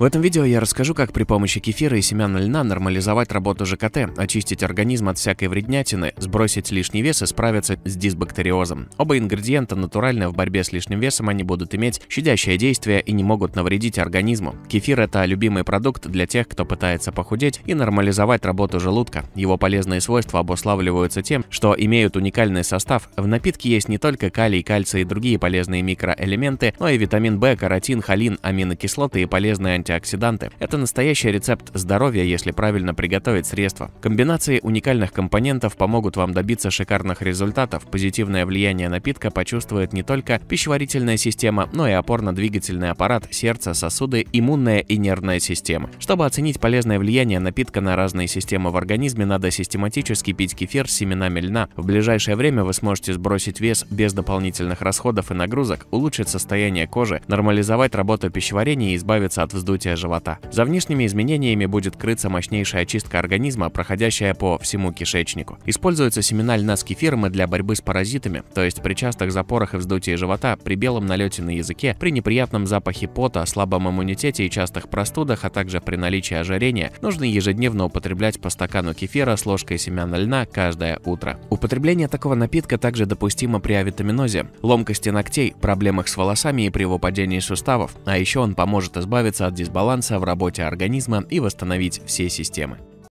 В этом видео я расскажу, как при помощи кефира и семян льна нормализовать работу ЖКТ, очистить организм от всякой вреднятины, сбросить лишний вес и справиться с дисбактериозом. Оба ингредиента натуральны в борьбе с лишним весом, они будут иметь щадящее действие и не могут навредить организму. Кефир – это любимый продукт для тех, кто пытается похудеть и нормализовать работу желудка. Его полезные свойства обуславливаются тем, что имеют уникальный состав. В напитке есть не только калий, кальций и другие полезные микроэлементы, но и витамин В, каротин, холин, аминокислоты и полезные антибиотики антиоксиданты. Это настоящий рецепт здоровья, если правильно приготовить средство. Комбинации уникальных компонентов помогут вам добиться шикарных результатов. Позитивное влияние напитка почувствует не только пищеварительная система, но и опорно-двигательный аппарат, сердце, сосуды, иммунная и нервная система. Чтобы оценить полезное влияние напитка на разные системы в организме, надо систематически пить кефир с семенами льна. В ближайшее время вы сможете сбросить вес без дополнительных расходов и нагрузок, улучшить состояние кожи, нормализовать работу пищеварения и избавиться от вздутия вздутие живота. За внешними изменениями будет крыться мощнейшая очистка организма, проходящая по всему кишечнику. Используются семена льна с кефиром для борьбы с паразитами, то есть при частых запорах и вздутии живота, при белом налете на языке, при неприятном запахе пота, слабом иммунитете и частых простудах, а также при наличии ожирения, нужно ежедневно употреблять по стакану кефира с ложкой семян льна каждое утро. Употребление такого напитка также допустимо при авитаминозе, ломкости ногтей, проблемах с волосами и при выпадении суставов, а еще он поможет избавиться от дисбаланса в работе организма и восстановить все системы.